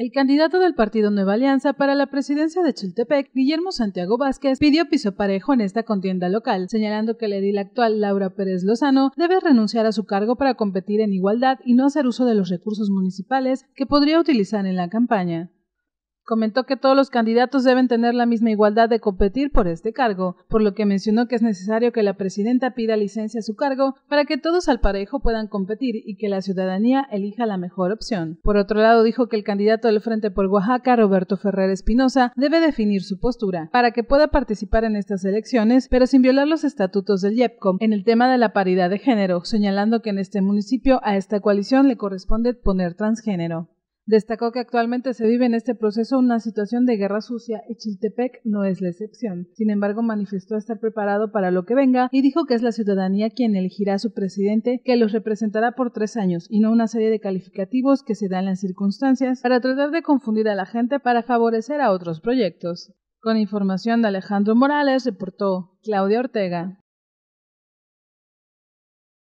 El candidato del partido Nueva Alianza para la presidencia de Chiltepec, Guillermo Santiago Vázquez, pidió piso parejo en esta contienda local, señalando que la edil actual Laura Pérez Lozano debe renunciar a su cargo para competir en igualdad y no hacer uso de los recursos municipales que podría utilizar en la campaña. Comentó que todos los candidatos deben tener la misma igualdad de competir por este cargo, por lo que mencionó que es necesario que la presidenta pida licencia a su cargo para que todos al parejo puedan competir y que la ciudadanía elija la mejor opción. Por otro lado, dijo que el candidato del Frente por Oaxaca, Roberto Ferrer Espinosa, debe definir su postura para que pueda participar en estas elecciones, pero sin violar los estatutos del YEPCOM en el tema de la paridad de género, señalando que en este municipio a esta coalición le corresponde poner transgénero. Destacó que actualmente se vive en este proceso una situación de guerra sucia y Chiltepec no es la excepción. Sin embargo, manifestó estar preparado para lo que venga y dijo que es la ciudadanía quien elegirá a su presidente que los representará por tres años y no una serie de calificativos que se dan las circunstancias para tratar de confundir a la gente para favorecer a otros proyectos. Con información de Alejandro Morales, reportó Claudia Ortega.